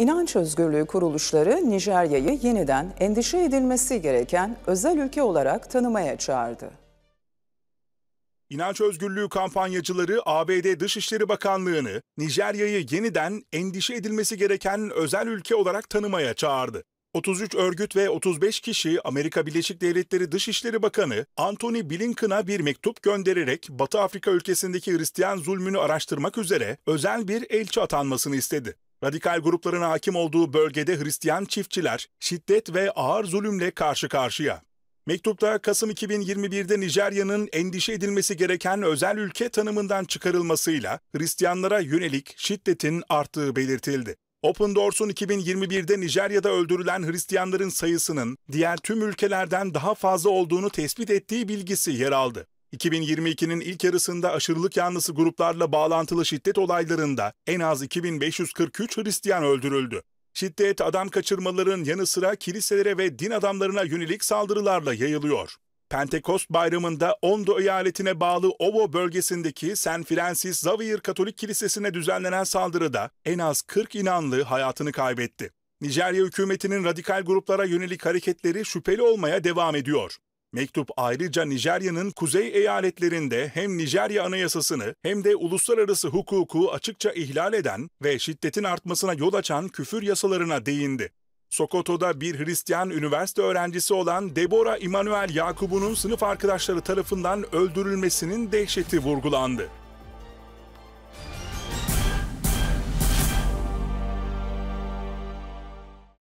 İnanç Özgürlüğü kuruluşları Nijerya'yı yeniden endişe edilmesi gereken özel ülke olarak tanımaya çağırdı. İnanç özgürlüğü kampanyacıları ABD Dışişleri Bakanlığı'nı Nijerya'yı yeniden endişe edilmesi gereken özel ülke olarak tanımaya çağırdı. 33 örgüt ve 35 kişi Amerika Birleşik Devletleri Dışişleri Bakanı Anthony Blinken'a bir mektup göndererek Batı Afrika ülkesindeki Hristiyan zulmünü araştırmak üzere özel bir elçi atanmasını istedi. Radikal grupların hakim olduğu bölgede Hristiyan çiftçiler şiddet ve ağır zulümle karşı karşıya. Mektupta Kasım 2021'de Nijerya'nın endişe edilmesi gereken özel ülke tanımından çıkarılmasıyla Hristiyanlara yönelik şiddetin arttığı belirtildi. Open Doors'un 2021'de Nijerya'da öldürülen Hristiyanların sayısının diğer tüm ülkelerden daha fazla olduğunu tespit ettiği bilgisi yer aldı. 2022'nin ilk yarısında aşırılık yanlısı gruplarla bağlantılı şiddet olaylarında en az 2543 Hristiyan öldürüldü. Şiddet adam kaçırmaların yanı sıra kiliselere ve din adamlarına yönelik saldırılarla yayılıyor. Pentekost bayramında Ondo eyaletine bağlı Ovo bölgesindeki San Francis Xavier Katolik Kilisesi'ne düzenlenen saldırıda en az 40 inanlı hayatını kaybetti. Nijerya hükümetinin radikal gruplara yönelik hareketleri şüpheli olmaya devam ediyor. Mektup ayrıca Nijerya'nın kuzey eyaletlerinde hem Nijerya anayasasını hem de uluslararası hukuku açıkça ihlal eden ve şiddetin artmasına yol açan küfür yasalarına değindi. Sokoto'da bir Hristiyan üniversite öğrencisi olan Deborah Immanuel Yakubu'nun sınıf arkadaşları tarafından öldürülmesinin dehşeti vurgulandı.